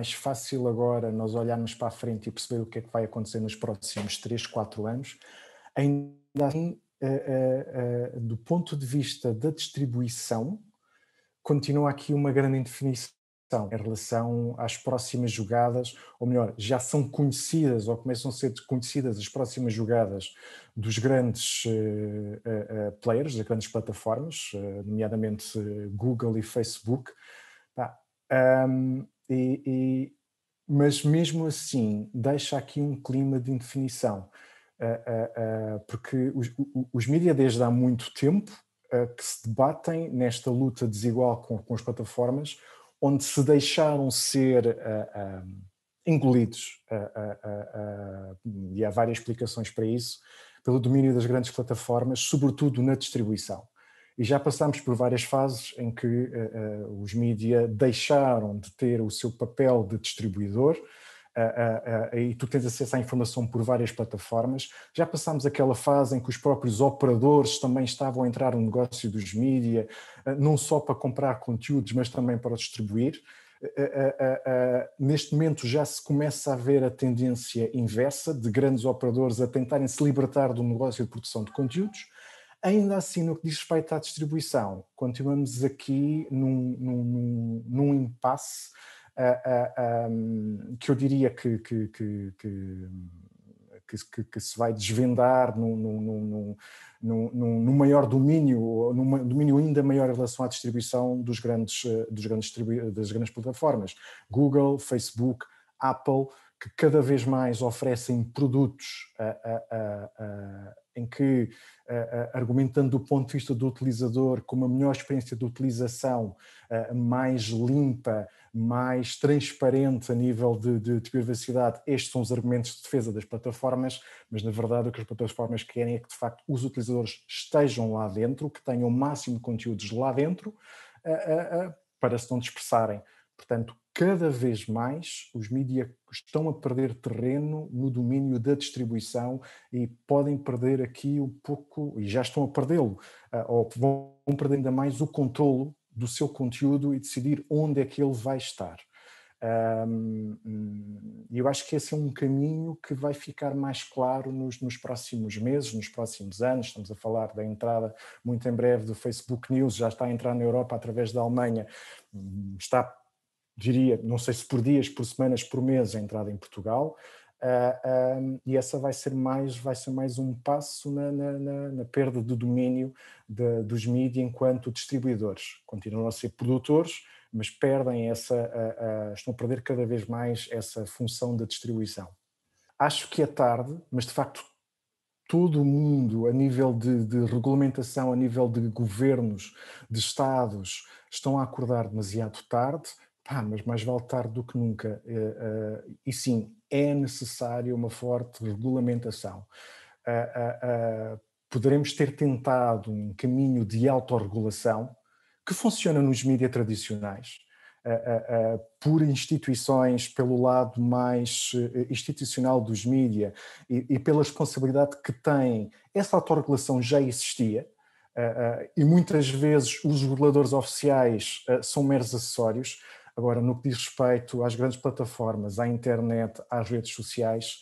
mais fácil agora nós olharmos para a frente e perceber o que é que vai acontecer nos próximos 3, 4 anos, ainda assim, eh, eh, eh, do ponto de vista da distribuição, continua aqui uma grande indefinição em relação às próximas jogadas, ou melhor, já são conhecidas ou começam a ser conhecidas as próximas jogadas dos grandes players, das grandes plataformas, nomeadamente Google e Facebook. Um, e, e, mas mesmo assim deixa aqui um clima de indefinição, uh, uh, uh, porque os, os mídias desde há muito tempo que se debatem nesta luta desigual com, com as plataformas, onde se deixaram ser engolidos, e há várias explicações para isso, pelo domínio das grandes plataformas, sobretudo na distribuição e já passámos por várias fases em que uh, os mídia deixaram de ter o seu papel de distribuidor uh, uh, e tu tens acesso à informação por várias plataformas. Já passámos aquela fase em que os próprios operadores também estavam a entrar no negócio dos mídia, eh, não só para comprar conteúdos, mas também para distribuir. neste momento já se começa a ver a tendência inversa de grandes operadores a tentarem se libertar do negócio de produção de conteúdos Ainda assim, no que diz respeito à distribuição, continuamos aqui num, num, num impasse uh, ah, uh, ah, um, que eu diria que, que, que, que, que se vai desvendar num, num num, num, maior domínio, num domínio ainda maior em relação à distribuição dos grandes, ah, dos grandes das grandes plataformas, Google, Facebook, Apple, que cada vez mais oferecem produtos a, a, a, em que, argumentando do ponto de vista do utilizador, com uma melhor experiência de utilização, mais limpa, mais transparente a nível de, de, de, privacidade, estes são os argumentos de defesa das plataformas, mas na verdade o que as plataformas querem é que de facto os utilizadores estejam lá dentro, que tenham o máximo de conteúdos lá dentro, para se não dispersarem. Portanto, cada vez mais os mídias estão a perder terreno no domínio da distribuição e podem perder aqui um pouco, e já estão a perdê-lo, ah, ou vão perder ainda mais o controlo do seu conteúdo e decidir onde é que ele vai estar. E hum, eu acho que esse é um caminho que vai ficar mais claro nos, nos, próximos meses, nos próximos anos. Estamos a falar da entrada muito em breve do Facebook News, já está a entrar na Europa através da Alemanha, hum, está diria, não sei se por dias, por semanas, por mês, a entrada em Portugal. Uh, ah, um, e essa vai ser mais vai ser mais um passo na, na, na, na perda do domínio de, dos mídias enquanto distribuidores continuam a ser produtores mas perdem essa uh, uh, estão a perder cada vez mais essa função da distribuição acho que é tarde mas de facto todo o mundo a nível de, de regulamentação a nível de governos de estados estão a acordar demasiado tarde ah, mas mais vale tarde do que nunca. Eh, eh, e sim, é necessária uma forte regulamentação. Eh, poderemos ter tentado um caminho de autorregulação que funciona nos mídias tradicionais, por instituições, pelo lado mais institucional dos mídias e pela responsabilidade que têm. Essa autorregulação já existia, Uh, uh, e muitas vezes os reguladores oficiais uh, são meros acessórios. Agora, no que diz respeito às grandes plataformas, à internet, às redes sociais,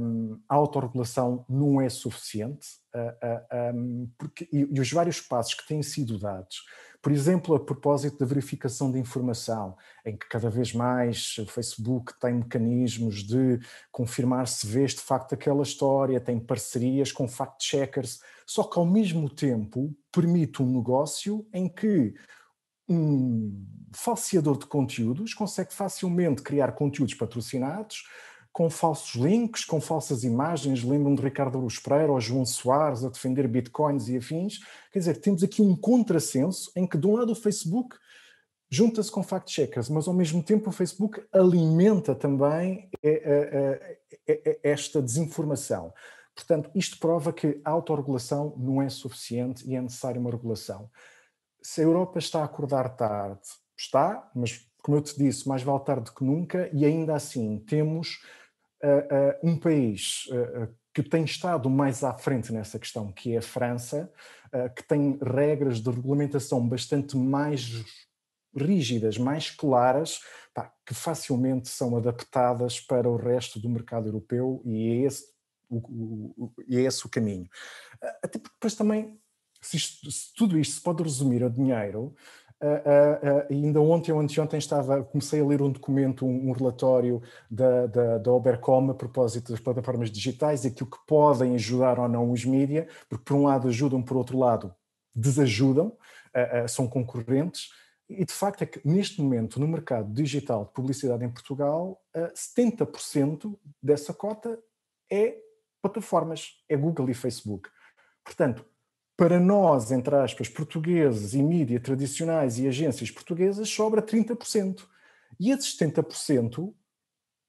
hum, a autorregulação não é suficiente, ah, ah, hum, porque, e os vários passos que têm sido dados, por exemplo, a propósito da verificação de informação, em que cada vez mais o Facebook tem mecanismos de confirmar se vês de facto aquela história, tem parcerias com fact-checkers, só que ao mesmo tempo permite um negócio em que um falseador de conteúdos consegue facilmente criar conteúdos patrocinados com falsos links, com falsas imagens. Lembram de Ricardo Aruz Pereira ou João Soares a defender bitcoins e afins. Quer dizer, temos aqui um contrassenso em que, de um lado, o Facebook junta-se com fact-checkers, mas ao mesmo tempo o Facebook alimenta também eh, eh, eh, esta desinformação. Portanto, isto prova que a autorregulação não é suficiente e é necessária uma regulação se a Europa está a acordar tarde, está, mas como eu te disse, mais vale tarde que nunca, e ainda assim temos uh, uh, um país uh, que tem estado mais à frente nessa questão, que é a França, que tem regras de regulamentação bastante mais rígidas, mais claras, pá, que facilmente são adaptadas para o resto do mercado europeu e é esse o, o, o, é esse o caminho. Até porque depois também se, isto, se tudo isto se pode resumir a dinheiro, Uh, uh, uh, ainda ontem ou anteontem estava, comecei a ler um documento, um, um relatório da, da, da Obercom a propósito das plataformas digitais e aquilo que podem ajudar ou não os mídias, porque por um lado ajudam, por outro lado desajudam, são concorrentes. E de facto é que neste momento no mercado digital de publicidade em Portugal, 70% dessa cota é plataformas, é Google e Facebook. Portanto, para nós, entre aspas, portugueses e mídia tradicionais e agências portuguesas, sobra 30%. E esses 70%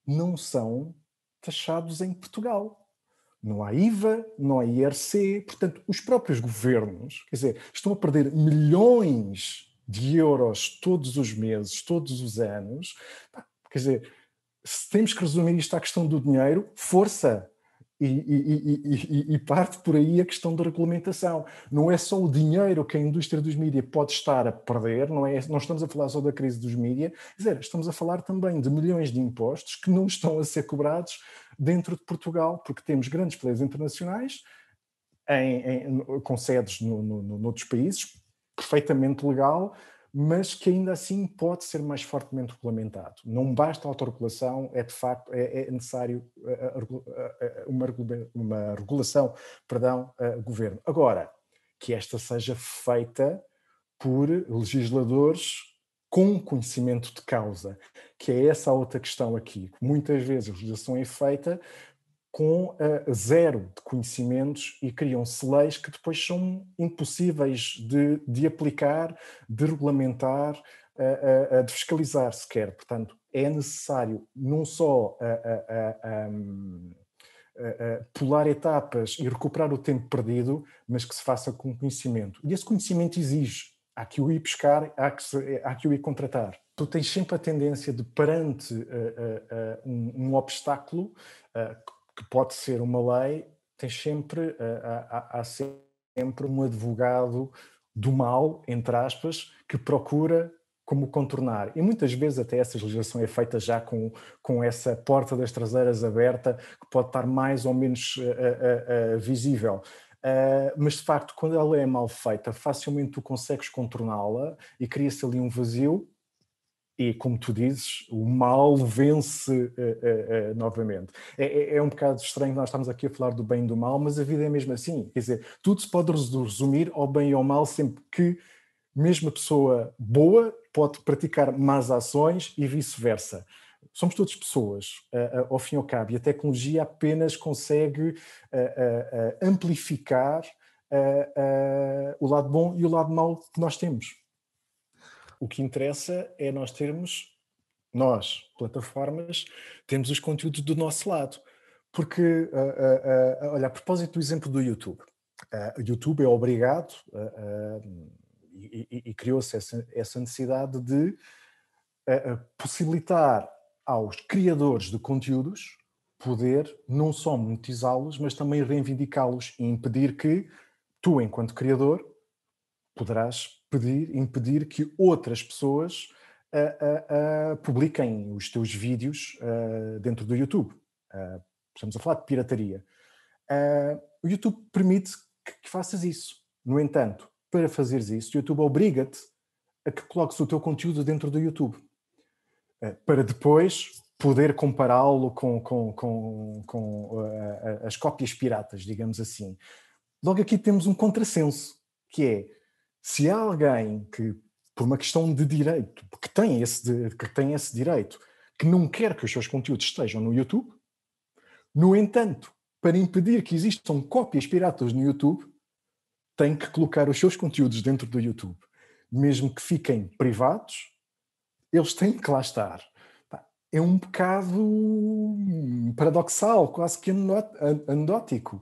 não são taxados em Portugal. Não há IVA, não há IRC, portanto, os próprios governos, quer dizer, estão a perder milhões de euros todos os meses, todos os anos. Quer dizer, se temos que resumir isto à questão do dinheiro, força, e, e, e, e, parte por aí a questão da regulamentação. Não é só o dinheiro que a indústria dos mídias pode estar a perder, não, é, não estamos a falar só da crise dos mídias, estamos a falar também de milhões de impostos que não estão a ser cobrados dentro de Portugal, porque temos grandes players internacionais em, em, com sedes no, no, noutros países, perfeitamente legal, mas que ainda assim pode ser mais fortemente regulamentado. Não basta a autorregulação, é de facto é, é necessário eh, eh, eh, uma, uma regulação, perdão, governo. Agora, que esta seja feita por legisladores com conhecimento de causa, que é essa outra questão aqui. Muitas vezes a legislação é feita com uh, zero de conhecimentos e criam-se leis que depois são impossíveis de, de aplicar, de regulamentar, uh, uh, de fiscalizar sequer. Portanto, é necessário não só um, pular etapas e recuperar o tempo perdido, mas que se faça com conhecimento. E esse conhecimento exige. Há que o ir pescar, há que, se, há que o ir contratar tu tens sempre a tendência de, perante uh, uh, uh, um, um, obstáculo, que pode ser uma lei, tem sempre, eh, há, há sempre um advogado do mal, entre aspas, que procura como contornar. E muitas vezes até essa legislação é feita já com, com essa porta das traseiras aberta, que pode estar mais ou menos uh, uh, uh, visível. Eh, mas de facto, quando ela é mal feita, facilmente tu consegues contorná-la e cria-se ali um vazio e, como tu dizes, o mal vence uh, uh, uh, novamente. É, é, é, um bocado estranho nós estamos aqui a falar do bem e do mal, mas a vida é mesmo assim. Quer dizer, tudo se pode resumir ao bem e ao mal sempre que mesmo a pessoa boa pode praticar más ações e vice-versa. Somos todas pessoas, ao fim e ao cabo, e a tecnologia apenas consegue amplificar o lado bom e o lado mau que nós temos. O que interessa é nós termos, nós, plataformas, temos os conteúdos do nosso lado. Porque, uh, uh, uh, olha, a propósito do exemplo do YouTube, o YouTube é obrigado e, e, e criou-se essa, essa, necessidade de possibilitar aos criadores de conteúdos poder não só monetizá-los, mas também reivindicá-los e impedir que tu, enquanto criador, poderás pedir, impedir que outras pessoas uh, uh, publiquem os teus vídeos dentro do YouTube. estamos a falar de pirataria. o YouTube permite que, que faças isso. No entanto, para fazeres isso, o YouTube obriga-te a que coloques o teu conteúdo dentro do YouTube, para depois poder compará-lo com, com, com, com as cópias piratas, digamos assim. Logo aqui temos um contrassenso, que é se há alguém que, por uma questão de direito, que tem esse, que tem esse direito, que não quer que os seus conteúdos estejam no YouTube, no entanto, para impedir que existam cópias piratas no YouTube, tem que colocar os seus conteúdos dentro do YouTube. Mesmo que fiquem privados, eles têm que lá estar. É um bocado hum, paradoxal, quase que anedótico.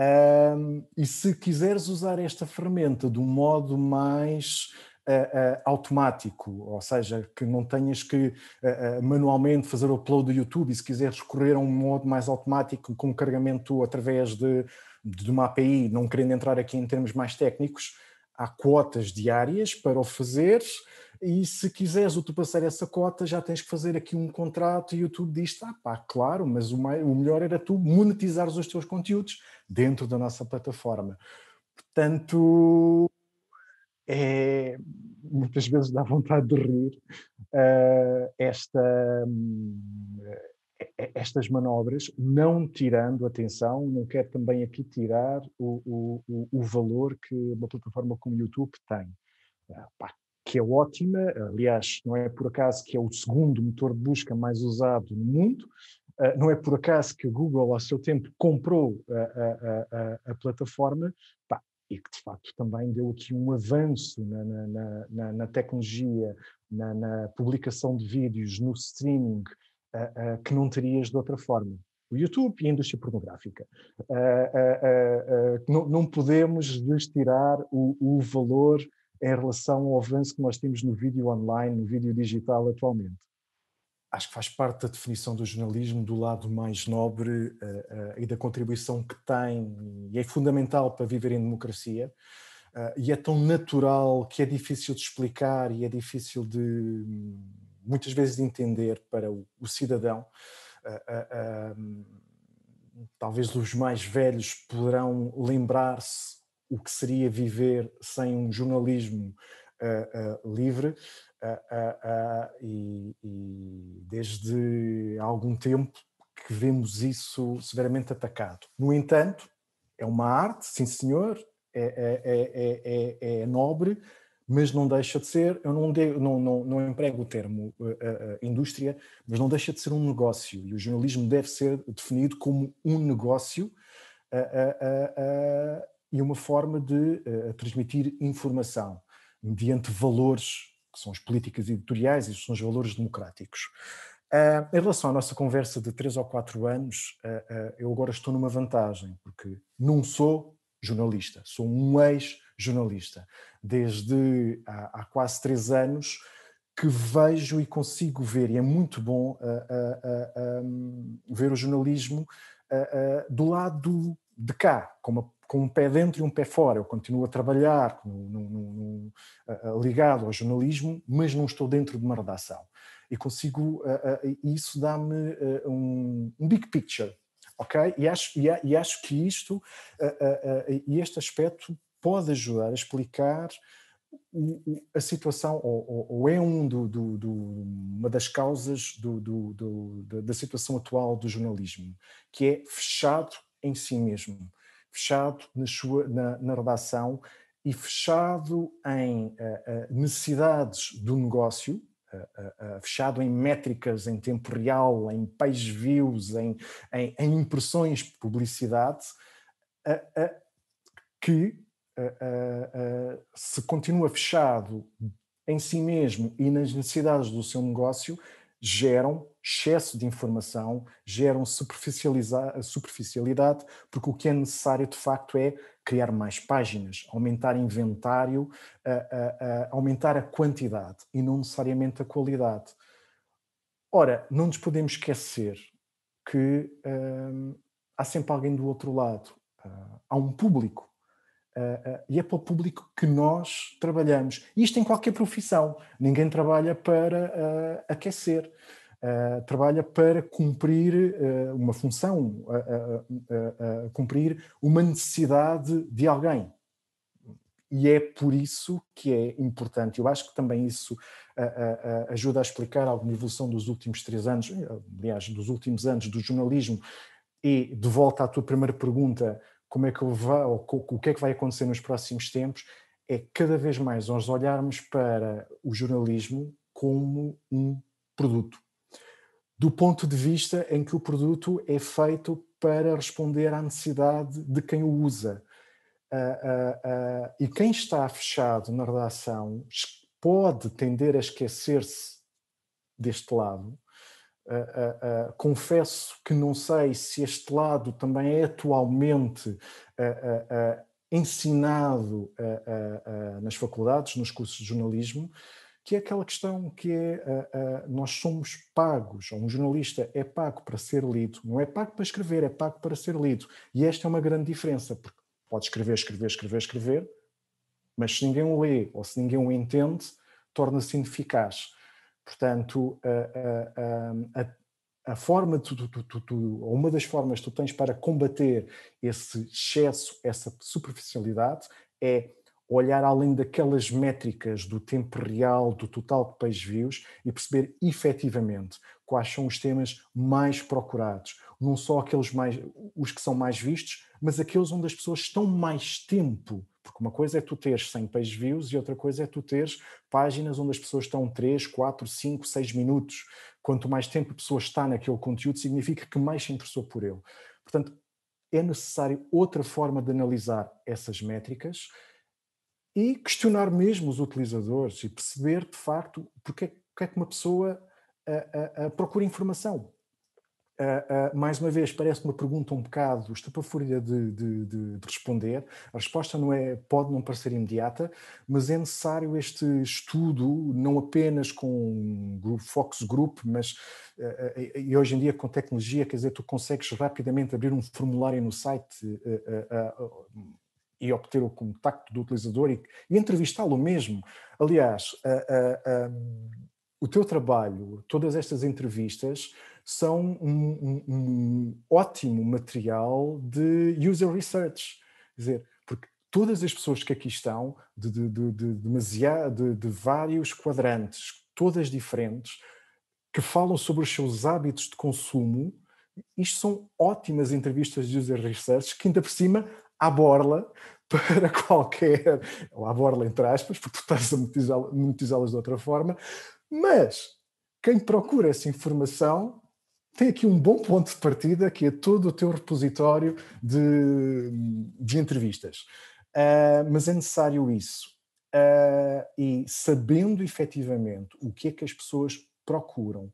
Um, e se quiseres usar esta ferramenta de um modo mais uh, uh, automático, ou seja, que não tenhas que uh, manualmente fazer o upload do YouTube, e se quiseres correr a um modo mais automático com carregamento através de, de uma API, não querendo entrar aqui em termos mais técnicos, há quotas diárias para o fazer e se quiseres ultrapassar essa cota, já tens que fazer aqui um contrato e o YouTube diz, ah pá, claro, mas o, o melhor era tu monetizares os teus conteúdos dentro da nossa plataforma. Portanto, é, muitas vezes dá vontade de rir uh, esta, eh, estas manobras, não tirando atenção, não quero também aqui tirar o, o, o valor que uma plataforma como o YouTube tem. Uh, pá, que é ótima, aliás, não é por acaso que é o segundo motor de busca mais usado no mundo, ah, não é por acaso que o Google, ao seu tempo, comprou a, a, a, a plataforma, Pá, e que de facto também deu aqui um avanço na, na, na, na tecnologia, na, publicação de vídeos, no streaming, ah, ah, que não terias de outra forma. O YouTube e a indústria pornográfica. não, não podemos destirar o, o valor em relação ao avanço que nós temos no vídeo online, no vídeo digital atualmente? Acho que faz parte da definição do jornalismo do lado mais nobre uh, uh, e da contribuição que tem, e é fundamental para viver em democracia. Uh, e é tão natural que é difícil de explicar e é difícil de, muitas vezes, de entender para o, o cidadão. talvez os mais velhos poderão lembrar-se o que seria viver sem um jornalismo uh, uh, livre. Ah, e, e, desde há algum tempo que vemos isso severamente atacado. No entanto, é uma arte, sim senhor, é é, é, é, é, é nobre, mas não deixa de ser, eu não, de, não, não, não emprego o termo uh, uh, indústria, mas não deixa de ser um negócio. E o jornalismo deve ser definido como um negócio uh, e uma forma de uh, transmitir informação mediante valores, que são as políticas editoriais e são os valores democráticos. Uh, em relação à nossa conversa de três ou quatro anos, uh, eu agora estou numa vantagem, porque não sou jornalista, sou um ex-jornalista. Desde há, há, quase três anos que vejo e consigo ver, e é muito bom um, ver o jornalismo do lado de cá, como a com um pé dentro e um pé fora. Eu continuo a trabalhar no, no, no, ligado ao jornalismo, mas não estou dentro de uma redação. E consigo, isso dá-me eh, um, um, big picture, ok? E acho, e, e acho que isto, e este aspecto pode ajudar a explicar a situação, ou, é um do, do, do, uma das causas da situação atual do jornalismo, que é fechado em si mesmo fechado na, sua, na, na redação e fechado em eh, eh, necessidades do negócio, eh, fechado em métricas, em tempo real, em page views, em, em, em impressões, publicidade, que se continua fechado em si mesmo e nas necessidades do seu negócio, geram excesso de informação, geram superficialidade, porque o que é necessário de facto é criar mais páginas, aumentar inventário, a, a, a aumentar a quantidade e não necessariamente a qualidade. Ora, não nos podemos esquecer que hum, há sempre alguém do outro lado, ah, há um público Uh, uh, e é para o público que nós trabalhamos. Isto em qualquer profissão. Ninguém trabalha para uh, aquecer. trabalha para cumprir uma função, cumprir uma necessidade de alguém. E é por isso que é importante. Eu acho que também isso ajuda a explicar alguma evolução dos últimos três anos, aliás, dos últimos anos do jornalismo. E de volta à tua primeira pergunta, como é que vai, ou o que é que vai acontecer nos próximos tempos, é cada vez mais nós olharmos para o jornalismo como um produto. Do ponto de vista em que o produto é feito para responder à necessidade de quem o usa. Uh, uh, uh, e quem está fechado na redação pode tender a esquecer-se deste lado Uh, uh, confesso que não sei se este lado também é atualmente ensinado nas faculdades, nos cursos de jornalismo, que é aquela questão que é nós somos pagos, ou um jornalista é pago para ser lido, não é pago para escrever, é pago para ser lido. E esta é uma grande diferença, porque pode escrever, escrever, escrever, escrever, mas se ninguém o lê ou se ninguém o entende, torna-se ineficaz. Portanto, a, a, a, a forma, tu, tu, tu, tu, uma das formas que tu tens para combater esse excesso, essa superficialidade, é olhar além daquelas métricas do tempo real, do total de pais views e perceber efetivamente quais são os temas mais procurados. Não só aqueles mais, os que são mais vistos, mas aqueles onde as pessoas estão mais tempo porque uma coisa é tu teres 100 page views e outra coisa é tu teres páginas onde as pessoas estão 3, 4, 5, 6 minutos. Quanto mais tempo a pessoa está naquele conteúdo, significa que mais se interessou por ele. Portanto, é necessário outra forma de analisar essas métricas e questionar mesmo os utilizadores e perceber, de facto, porque, é, é que uma pessoa a, a, a procura informação, Uh, uh, mais uma vez, parece uma pergunta um bocado estou de, de, de, de, responder. A resposta não é, pode não parecer imediata, mas é necessário este estudo, não apenas com o focus group, mas uh, e hoje em dia com tecnologia, quer dizer, tu consegues rapidamente abrir um formulário no site e obter o contacto do utilizador e, e entrevistá-lo mesmo. Aliás, o teu trabalho, todas estas entrevistas, são um, um, um ótimo material de user research. Quer dizer, porque todas as pessoas que aqui estão, de, de, de, de, demasiado, de, de vários quadrantes, todas diferentes, que falam sobre os seus hábitos de consumo, isto são ótimas entrevistas de user research que ainda por cima à borla para qualquer, ou à borla entre aspas, porque tu estás a monetizá-las de outra forma, mas quem procura essa informação tem aqui um bom ponto de partida, que é todo o teu repositório de, de entrevistas. Uh, mas é necessário isso. Uh, e sabendo efetivamente o que é que as pessoas procuram,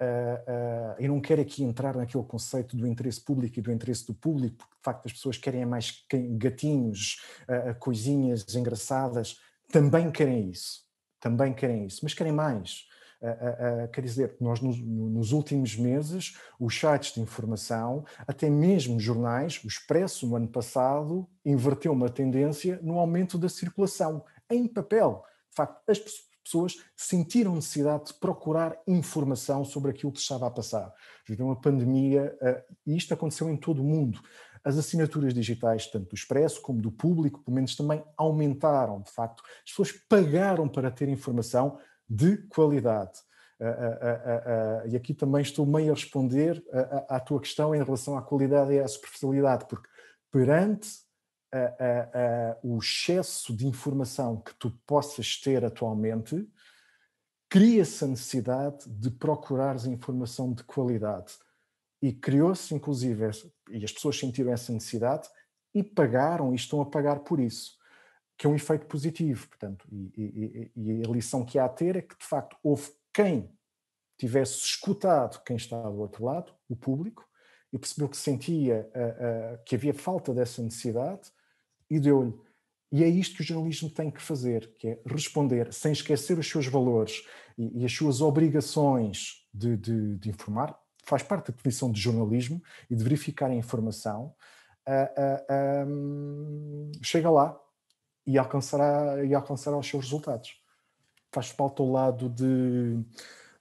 Uh, uh, eu não quero aqui entrar naquele conceito do interesse público e do interesse do público, porque de facto as pessoas querem mais gatinhos, uh, coisinhas engraçadas, também querem isso, também querem isso, mas querem mais. Uh, uh, quer dizer, nós nos, nos, últimos meses, os sites de informação, até mesmo jornais, o Expresso no ano passado inverteu uma tendência no aumento da circulação em papel. De facto, as pessoas sentiram necessidade de procurar informação sobre aquilo que estava a passar. Viveu uma pandemia eh, e isto aconteceu em todo o mundo. As assinaturas digitais, tanto do Expresso como do Público, pelo menos também aumentaram, de facto. As pessoas pagaram para ter informação, de qualidade. Uh, uh, uh, e aqui também estou meio a responder ah, ah, à tua questão em relação à qualidade e à superficialidade, porque perante ah, o excesso de informação que tu possas ter atualmente, cria-se a necessidade de procurares informação de qualidade. E criou-se, inclusive, e as pessoas sentiram essa necessidade e pagaram e estão a pagar por isso que é um efeito positivo, portanto, e, e, e, a lição que há a ter é que, de facto, houve quem tivesse escutado quem está do outro lado, o público, e percebeu que sentia que havia falta dessa necessidade e deu-lhe. E é isto que o jornalismo tem que fazer, que é responder, sem esquecer os seus valores e, e as suas obrigações de, de, de informar, faz parte da definição de jornalismo e de verificar a informação, uh, ah, uh, ah, um, chega lá e alcançará, e alcançará os seus resultados. Faz falta o lado de,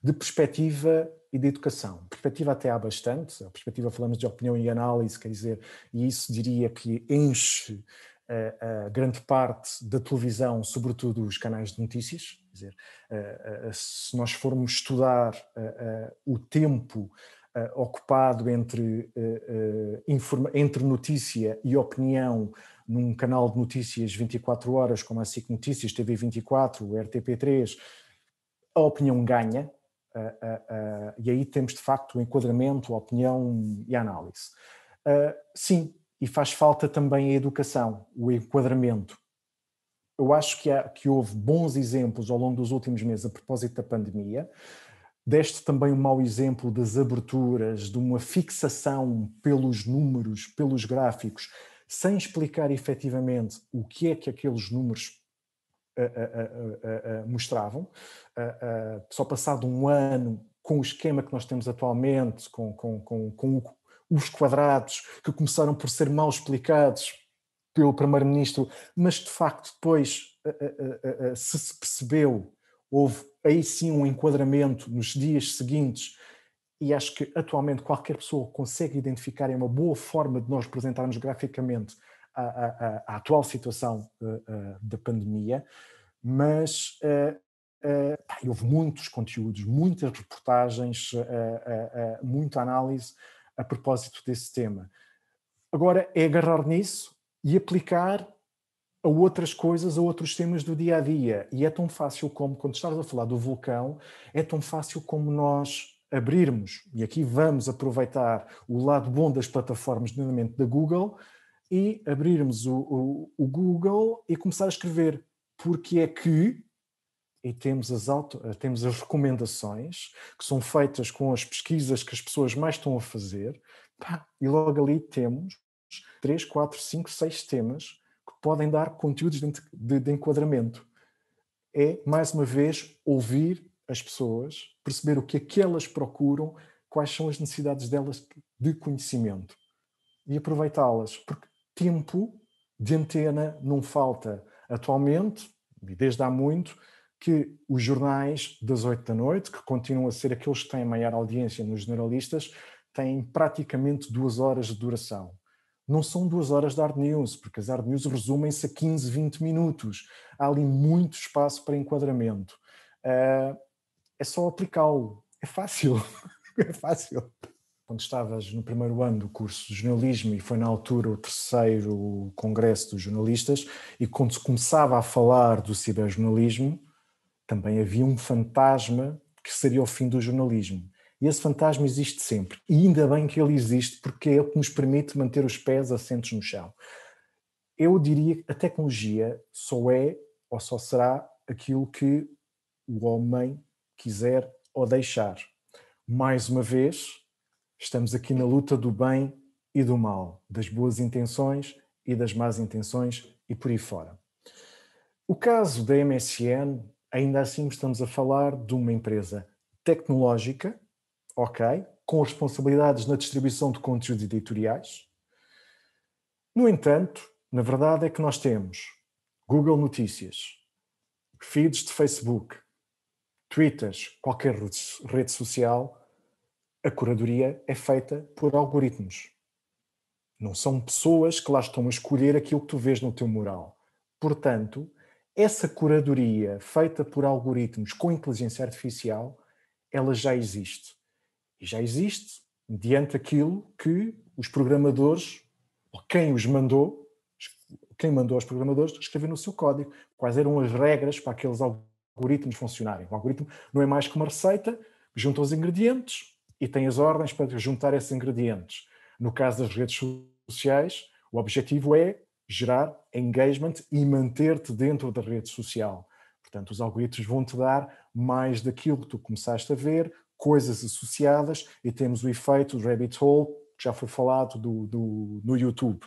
de perspectiva e de educação. Perspectiva até há bastante, a perspectiva falamos de opinião e análise, quer dizer, e isso diria que enche a, eh, a grande parte da televisão, sobretudo os canais de notícias. Quer dizer, a, eh, a, eh, se nós formos estudar o tempo ocupado entre, entre notícia e opinião num canal de notícias 24 horas, como a SIC Notícias, TV 24, o RTP3, a opinião ganha, uh, e aí temos de facto o enquadramento, a opinião e a análise. Ah, sim, e faz falta também a educação, o enquadramento. Eu acho que, há, que houve bons exemplos ao longo dos últimos meses a propósito da pandemia. Deste também um mau exemplo das aberturas, de uma fixação pelos números, pelos gráficos, sem explicar efetivamente o que é que aqueles números mostravam. só passado um ano, com o esquema que nós temos atualmente, com, com, com, com os quadrados que começaram por ser mal explicados pelo Primeiro-Ministro, mas de facto depois se percebeu, houve aí sim um enquadramento nos dias seguintes e acho que atualmente qualquer pessoa consegue identificar é uma boa forma de nós apresentarmos graficamente a, a, a, a atual situação eh, eh, da pandemia, mas uh, houve muitos conteúdos, muitas reportagens, muita análise a propósito desse tema. Agora é agarrar nisso e aplicar a outras coisas, a outros temas do dia a dia. E é tão fácil como, quando estás a falar do vulcão, é tão fácil como nós abrirmos, e aqui vamos aproveitar o lado bom das plataformas, nomeadamente da Google, e abrirmos o, o, o, Google e começar a escrever porque é que, e temos as, auto, temos as recomendações que são feitas com as pesquisas que as pessoas mais estão a fazer, e logo ali temos três quatro cinco seis temas que podem dar conteúdos de, de, de enquadramento. É, mais uma vez, ouvir as pessoas, perceber o que é que elas procuram, quais são as necessidades delas de conhecimento e aproveitá-las, porque tempo de antena não falta. Atualmente, e desde há muito, que os jornais das oito da noite, que continuam a ser aqueles que têm a maior audiência nos generalistas, têm praticamente duas horas de duração. Não são duas horas de hard news, porque as hard news resumem-se a 15, 20 minutos. Há ali muito espaço para enquadramento. Uh, é só aplicá-lo. É fácil. é fácil. Quando estavas no primeiro ano do curso de jornalismo, e foi na altura o terceiro congresso dos jornalistas, e quando se começava a falar do ciberjornalismo, também havia um fantasma que seria o fim do jornalismo. E esse fantasma existe sempre. E ainda bem que ele existe, porque é o que nos permite manter os pés assentos no chão. Eu diria que a tecnologia só é ou só será aquilo que o homem quiser ou deixar. Mais uma vez, estamos aqui na luta do bem e do mal, das boas intenções e das más intenções e por aí fora. O caso da MSN, ainda assim estamos a falar de uma empresa tecnológica, ok, com responsabilidades na distribuição de conteúdos editoriais. No entanto, na verdade é que nós temos Google Notícias, feeds de Facebook, Tweets, qualquer rede social, a curadoria é feita por algoritmos. Não são pessoas que lá estão a escolher aquilo que tu vês no teu mural. Portanto, essa curadoria feita por algoritmos com inteligência artificial, ela já existe. E já existe diante aquilo que os programadores, ou quem os mandou, quem mandou aos programadores escrever no seu código, quais eram as regras para aqueles algoritmos algoritmos funcionarem. O algoritmo não é mais que uma receita que junta os ingredientes e tem as ordens para juntar esses ingredientes. No caso das redes sociais, o objetivo é gerar engagement e manter-te dentro da rede social. Portanto, os algoritmos vão-te dar mais daquilo que tu começaste a ver, coisas associadas, e temos o efeito do rabbit hole, que já foi falado do, do, no YouTube.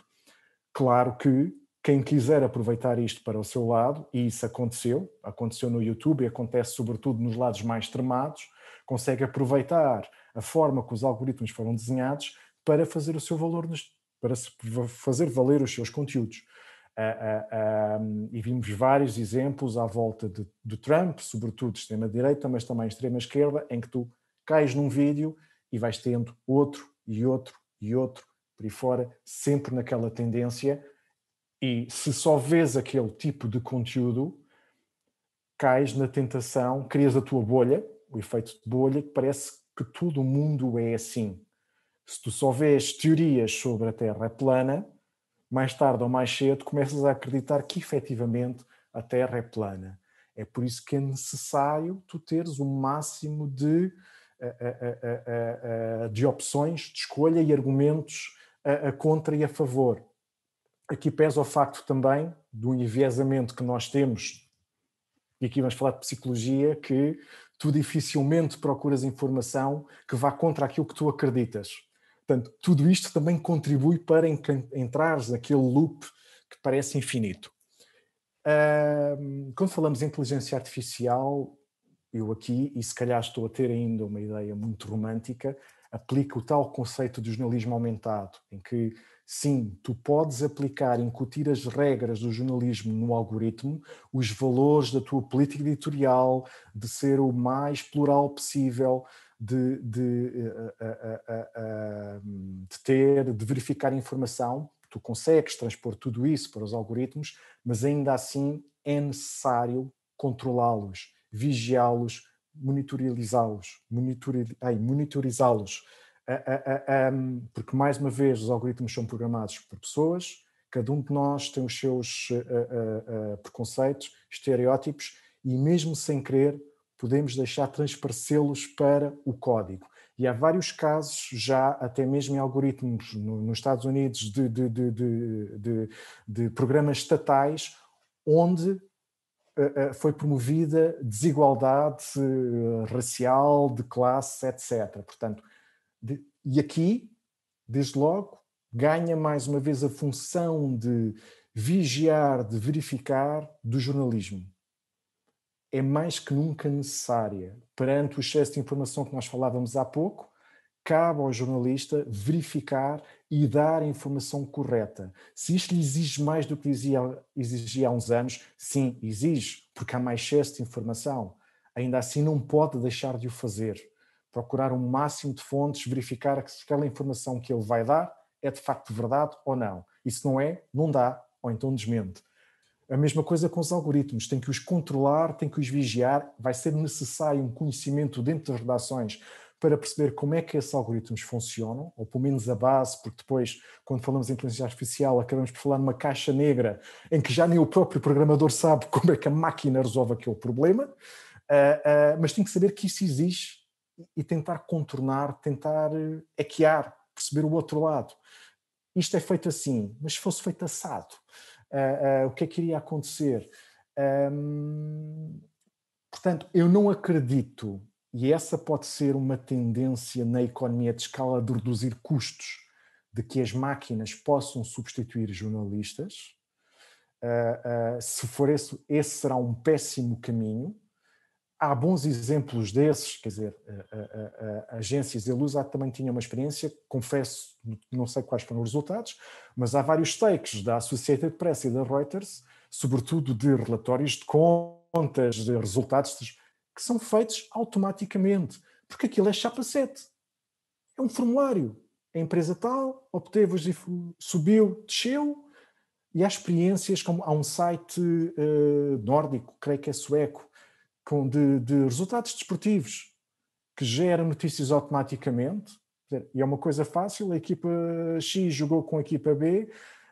Claro que quem quiser aproveitar isto para o seu lado, e isso aconteceu, aconteceu no YouTube e acontece sobretudo nos lados mais extremados, consegue aproveitar a forma que os algoritmos foram desenhados para fazer o seu valor, para fazer valer os seus conteúdos. Ah, ah, ah, e vimos vários exemplos à volta de, de Trump, sobretudo extrema-direita, mas também extrema-esquerda, em que tu cais num vídeo e vais tendo outro e outro e outro por aí fora, sempre naquela tendência e se só vês aquele tipo de conteúdo, cais na tentação, crias a tua bolha, o efeito de bolha, que parece que todo o mundo é assim. Se tu só vês teorias sobre a Terra plana, mais tarde ou mais cedo começas a acreditar que efetivamente a Terra é plana. É por isso que é necessário tu teres o máximo de, eh, eh, eh, de opções, de escolha e argumentos a contra e a favor aqui pesa o facto também do enviesamento que nós temos, e aqui vamos falar de psicologia, que tu dificilmente procuras informação que vá contra aquilo que tu acreditas. Portanto, tudo isto também contribui para entrares naquele loop que parece infinito. Quando falamos em inteligência artificial, eu aqui, e se calhar estou a ter ainda uma ideia muito romântica, aplico o tal conceito de jornalismo aumentado, em que Sim, tu podes aplicar, incutir as regras do jornalismo no algoritmo, os valores da tua política editorial, de ser o mais plural possível, de, de, eh, eh, eh, de ter, de verificar informação. Tu consegues transpor tudo isso para os algoritmos, mas ainda assim é necessário controlá-los, vigiá-los, monitorizá-los, monitorizá-los porque, mais uma vez, os algoritmos são programados por pessoas, cada um de nós tem os seus eh, eh, eh, preconceitos, estereótipos, e mesmo sem querer, podemos deixar transparecê-los para o código. E há vários casos, já até mesmo em algoritmos no, nos Estados Unidos, de, de, de, de programas estatais, onde uh, uh, foi promovida desigualdade uh, racial, de classe, etc. Portanto, de, e aqui, desde logo, ganha mais uma vez a função de vigiar, de verificar do jornalismo. É mais que nunca necessária. Perante o excesso de informação que nós falávamos há pouco, cabe ao jornalista verificar e dar a informação correta. Se isto lhe exige mais do que exigia há uns anos, sim, exige, porque há mais excesso de informação. Ainda assim, não pode deixar de o fazer procurar o um máximo de fontes, verificar se aquela informação que ele vai dar é de facto verdade ou não. E se não é, não dá, ou então desmente. A mesma coisa com os algoritmos, tem que os controlar, tem que os vigiar, vai ser necessário um conhecimento dentro das redações para perceber como é que esses algoritmos funcionam, ou pelo menos a base, porque depois, quando falamos em inteligência artificial, acabamos por falar numa caixa negra em que já nem o próprio programador sabe como é que a máquina resolve aquele problema, uh, uh, mas tem que saber que isso existe e tentar contornar, tentar eh, hackear, perceber o outro lado. Isto é feito assim, mas se fosse feito assado, uh, uh, o que é que iria acontecer? Um, portanto, eu não acredito, e essa pode ser uma tendência na economia de escala de reduzir custos, de que as máquinas possam substituir jornalistas. Uh, se for esse, esse será um péssimo caminho, há bons exemplos desses, quer dizer, a, a, a, agências, a Lusa também tinha uma experiência, confesso, não sei quais foram os resultados, mas há vários takes da Associated Press e da Reuters, sobretudo de relatórios de contas, de resultados que são feitos automaticamente, porque aquilo é chapa 7. É um formulário. A empresa tal obteve, subiu, desceu, e há experiências como há um site uh, nórdico, creio que é sueco, com, de, de resultados desportivos que gera notícias automaticamente. E é uma coisa fácil, a equipa X jogou com a equipa B,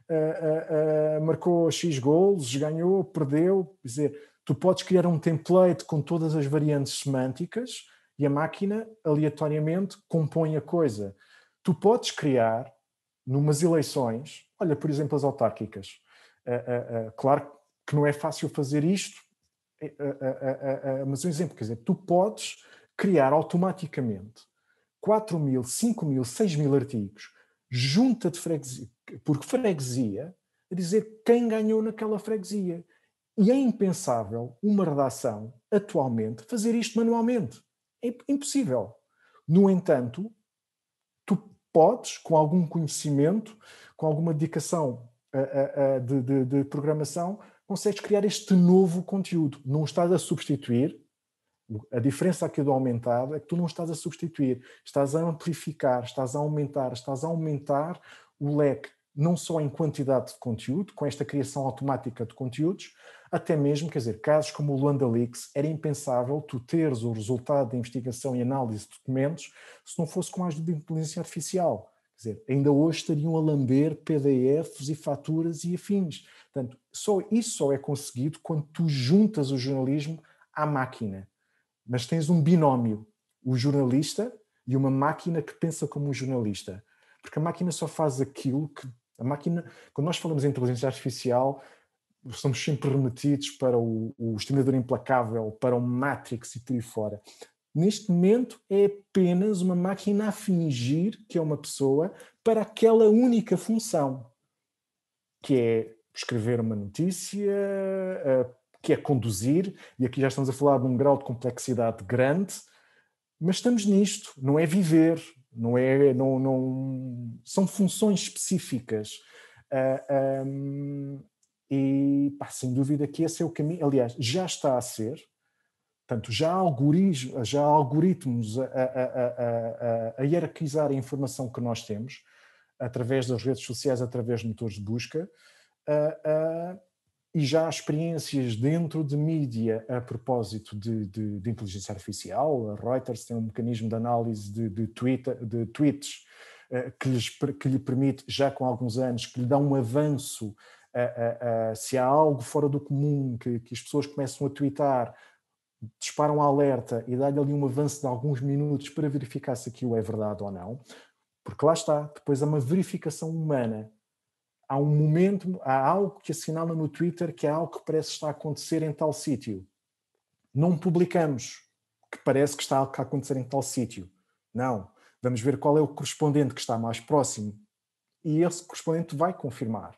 uh, uh, uh, marcou X gols ganhou, perdeu. Quer dizer, tu podes criar um template com todas as variantes semânticas e a máquina aleatoriamente compõe a coisa. Tu podes criar, numas eleições, olha, por exemplo, as autárquicas. claro que não é fácil fazer isto, mas um exemplo, quer dizer, tu podes criar automaticamente 4 mil, 5 mil, 6 mil artigos, junta de freguesia, porque freguesia, a dizer quem ganhou naquela freguesia. E é impensável uma redação, atualmente, fazer isto manualmente. É impossível. No entanto, tu podes, com algum conhecimento, com alguma dedicação a, a, a, de, de, de programação, consegues criar este novo conteúdo. Não estás a substituir, a diferença aqui do aumentado é que tu não estás a substituir, estás a amplificar, estás a aumentar, estás a aumentar o leque, não só em quantidade de conteúdo, com esta criação automática de conteúdos, até mesmo, quer dizer, casos como o Luanda Leaks, era impensável tu teres o resultado da investigação e análise de documentos se não fosse com a ajuda de inteligência artificial. Quer dizer, ainda hoje estariam a lamber PDFs e faturas e afins. Portanto, só isso só é conseguido quando tu juntas o jornalismo à máquina. Mas tens um binómio, o jornalista e uma máquina que pensa como um jornalista. Porque a máquina só faz aquilo que a máquina, quando nós falamos em inteligência artificial, somos sempre remetidos para o, o implacável, para o Matrix e por aí fora. Neste momento é apenas uma máquina a fingir que é uma pessoa para aquela única função, que é escrever uma notícia, eh, que é conduzir, e aqui já estamos a falar de um grau de complexidade grande, mas estamos nisto, não é viver, não é, não, não são funções específicas. Uh, eh, um, ehm, e pá, sem dúvida que esse é o caminho, aliás, já está a ser, portanto, já há, já há algoritmos a, a, a, a, hierarquizar a informação que nós temos através das redes sociais, através de motores de busca, uh, uh, e já há experiências dentro de mídia a propósito de, de, de, inteligência artificial. A Reuters tem um mecanismo de análise de, de, de tweets uh, que, lhes, que lhe permite, já com alguns anos, que lhe dá um avanço se há algo fora do comum que, que as pessoas começam a tweetar. disparam um alerta e dá-lhe ali um avanço de alguns minutos para verificar se aquilo é verdade ou não, porque lá está, depois há uma verificação humana há um momento, há algo que assinala no Twitter que é algo que parece estar a acontecer em tal sítio. Não publicamos que parece que está algo a acontecer em tal sítio. Não. Vamos ver qual é o correspondente que está mais próximo. E esse correspondente vai confirmar.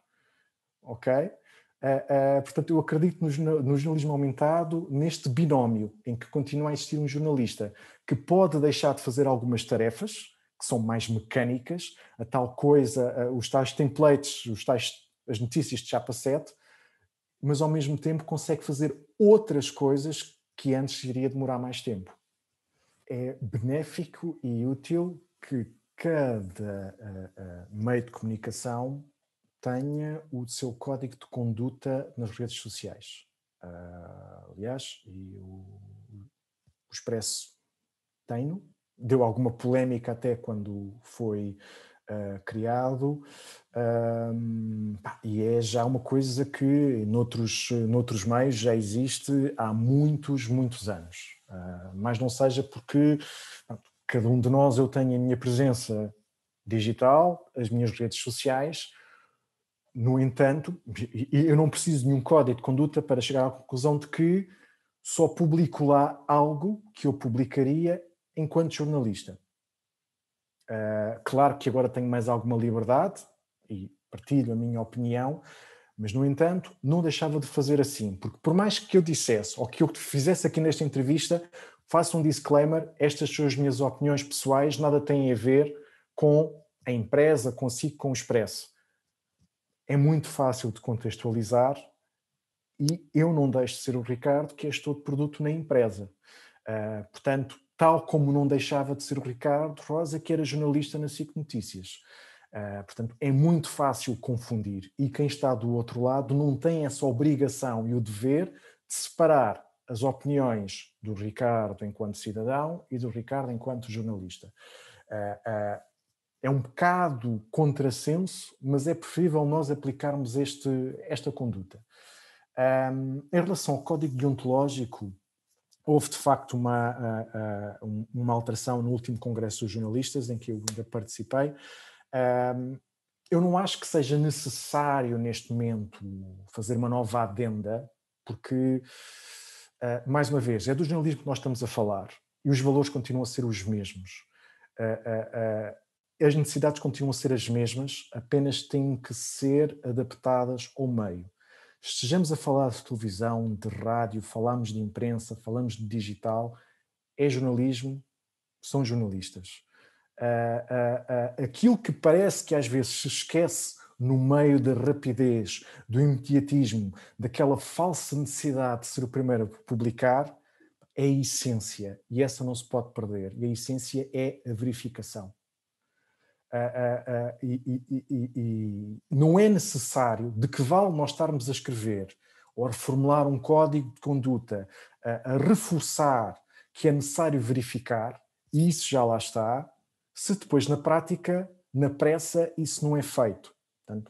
Ok? Uh, uh, portanto, eu acredito no, no, jornalismo aumentado neste binómio em que continua a existir um jornalista que pode deixar de fazer algumas tarefas, que são mais mecânicas, a tal coisa, os tais templates, os tais, as notícias de chapa 7, mas ao mesmo tempo consegue fazer outras coisas que antes iria demorar mais tempo. É benéfico e útil que cada uh, uh, meio de comunicação tenha o seu código de conduta nas redes sociais. Uh, aliás, e o, o Expresso tem-no, deu alguma polémica até quando foi uh, criado, um, pá, e é já uma coisa que noutros, noutros meios já existe há muitos, muitos anos. Uh, mas não seja porque pronto, cada um de nós eu tenho a minha presença digital, as minhas redes sociais. No entanto, eu não preciso de nenhum código de conduta para chegar à conclusão de que só publico lá algo que eu publicaria enquanto jornalista. Uh, claro que agora tenho mais alguma liberdade e partilho a minha opinião, mas no entanto não deixava de fazer assim, porque por mais que eu dissesse ou que eu fizesse aqui nesta entrevista, faço um disclaimer: estas são as minhas opiniões pessoais, nada têm a ver com a empresa, consigo, com o expresso. É muito fácil de contextualizar e eu não deixo de ser o Ricardo, que é outro produto na empresa. Uh, portanto, tal como não deixava de ser o Ricardo Rosa, que era jornalista na SIC Notícias. Uh, portanto, é muito fácil confundir e quem está do outro lado não tem essa obrigação e o dever de separar as opiniões do Ricardo enquanto cidadão e do Ricardo enquanto jornalista. Uh, uh, é um bocado contrassenso, mas é preferível nós aplicarmos este, esta conduta. Um, em relação ao código deontológico, houve de facto uma, ah, ah, uma alteração no último Congresso dos Jornalistas, em que eu ainda participei. Eu não acho que seja necessário neste momento fazer uma nova adenda, porque, ah, mais uma vez, é do jornalismo que nós estamos a falar e os valores continuam a ser os mesmos. As necessidades continuam a ser as mesmas, apenas têm que ser adaptadas ao meio estejamos a falar de televisão, de rádio, falamos de imprensa, falamos de digital, é jornalismo, são jornalistas. Uh, uh, uh, aquilo que parece que às vezes se esquece no meio da rapidez, do imediatismo, daquela falsa necessidade de ser o primeiro a publicar, é a essência e essa não se pode perder. E a essência é a verificação. Uh, uh, uh, e, e, e, e, não é necessário, de que vale nós estarmos a escrever ou a reformular um código de conduta, a reforçar que é necessário verificar, e isso já lá está, se depois na prática, na pressa, isso não é feito. Portanto,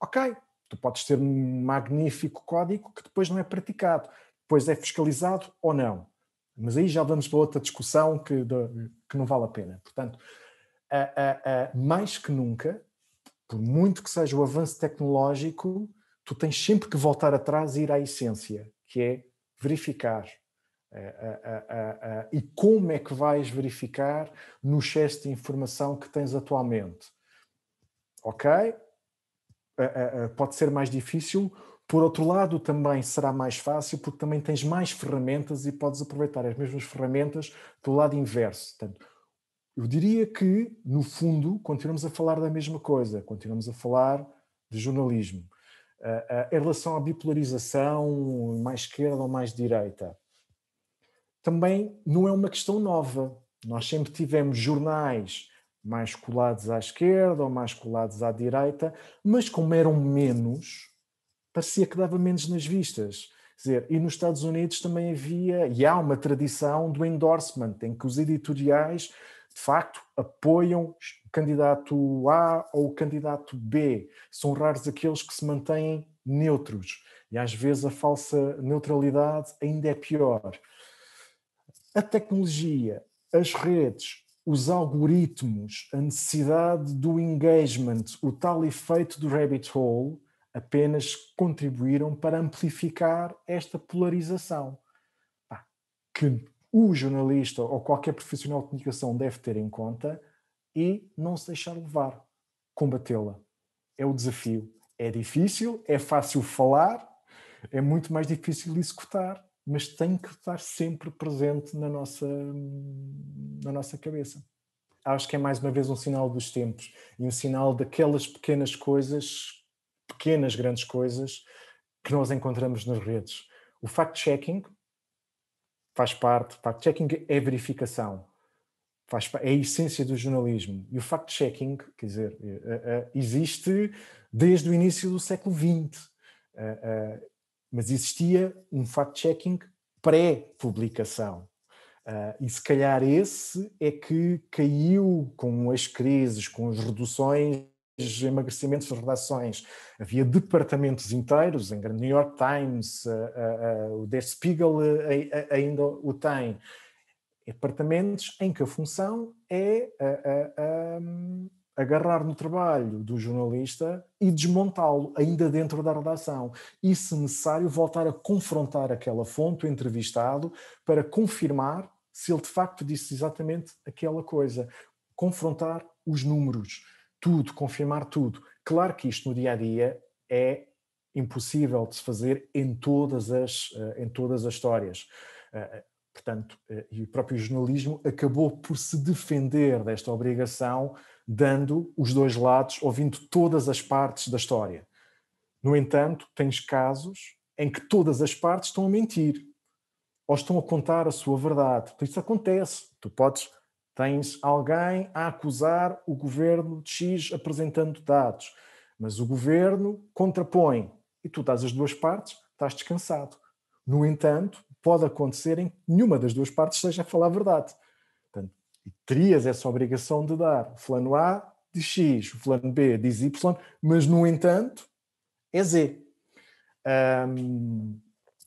ok, tu podes ter um magnífico código que depois não é praticado, depois é fiscalizado ou não. Mas aí já vamos para outra discussão que, que não vale a pena. Portanto, mais que nunca, por muito que seja o avanço tecnológico, tu tens sempre que voltar atrás e ir à essência, que é verificar. Eh, eh, eh, e como é que vais verificar no excesso de informação que tens atualmente? Ok, pode ser mais difícil, por outro lado, também será mais fácil porque também tens mais ferramentas e podes aproveitar as mesmas ferramentas do lado inverso. Portanto, eu diria que, no fundo, continuamos a falar da mesma coisa, continuamos a falar de jornalismo. Ah, ah, em relação à bipolarização, mais esquerda ou mais direita, também não é uma questão nova. Nós sempre tivemos jornais mais colados à esquerda ou mais colados à direita, mas como eram menos, parecia que dava menos nas vistas. Quer dizer, e nos Estados Unidos também havia, e há uma tradição do endorsement, em que os editoriais de facto apoiam candidato A ou candidato B. São raros aqueles que se mantêm neutros. E às vezes a falsa neutralidade ainda é pior. A tecnologia, as redes, os algoritmos, a necessidade do engagement, o tal efeito do rabbit hole, apenas contribuíram para amplificar esta polarização. que o jornalista ou qualquer profissional de comunicação deve ter em conta e não se deixar levar, combatê-la. É o desafio. É difícil, é fácil falar, é muito mais difícil executar, mas tem que estar sempre presente na nossa, na nossa cabeça. Acho que é mais uma vez um sinal dos tempos e um sinal daquelas pequenas coisas, pequenas grandes coisas, que nós encontramos nas redes. O fact-checking, faz parte, fact-checking é verificação, faz, é a essência do jornalismo. E o fact-checking, quer dizer, eh, eh, eh, existe desde o início do século XX, mas existia um fact-checking pré-publicação. e se calhar esse é que caiu com as crises, com as reduções emagrecimentos de redações. Havia departamentos inteiros, em New York Times, uh, uh, o Der Spiegel ainda o tem. Departamentos em que a função é um, ehm, agarrar no trabalho do jornalista e desmontá-lo ainda dentro da redação e, se necessário, voltar a confrontar aquela fonte, o entrevistado, para confirmar se ele de facto disse exatamente aquela coisa, confrontar os números tudo, confirmar tudo. Claro que isto no dia a dia é impossível de se fazer em todas as, eh, em todas as histórias. Eh, eh, portanto, e o próprio jornalismo acabou por se defender desta obrigação, dando os dois lados, ouvindo todas as partes da história. No entanto, tens casos em que todas as partes estão a mentir ou estão a contar a sua verdade. Então, isso acontece. Tu podes Tens alguém a acusar o governo de X apresentando dados, mas o governo contrapõe e tu estás as duas partes, estás descansado. No entanto, pode acontecer em que nenhuma das duas partes seja a falar a verdade. Portanto, terias essa obrigação de dar o fulano A de X, o fulano B diz Y, mas no entanto é Z. Um,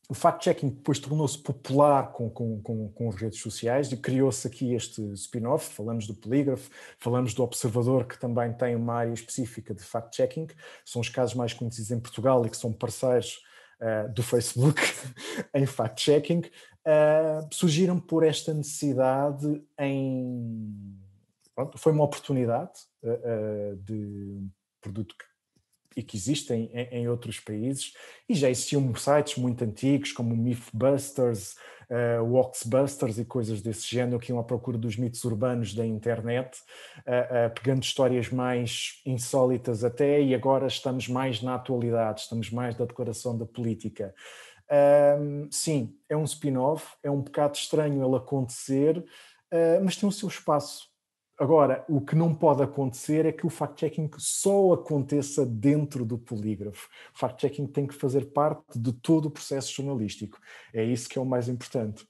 o fact-checking depois tornou-se popular com, com, com, com, as redes sociais e criou-se aqui este spin-off. Falamos do polígrafo, falamos do observador, que também tem uma área específica de fact-checking. São os casos mais conhecidos em Portugal e que são parceiros uh, do Facebook em fact-checking. Uh, surgiram por esta necessidade em. Pronto, foi uma oportunidade uh, de produto que e que existem em, em, outros países, e já existiam sites muito antigos como Mythbusters, uh, eh, Walksbusters e coisas desse género que iam à procura dos mitos urbanos da internet, uh, uh, pegando histórias mais insólitas até, e agora estamos mais na atualidade, estamos mais da declaração da política. Um, sim, é um spin-off, é um bocado estranho ele acontecer, uh, mas tem o seu espaço Agora, o que não pode acontecer é que o fact-checking só aconteça dentro do polígrafo. O fact-checking tem que fazer parte de todo o processo jornalístico. É isso que é o mais importante.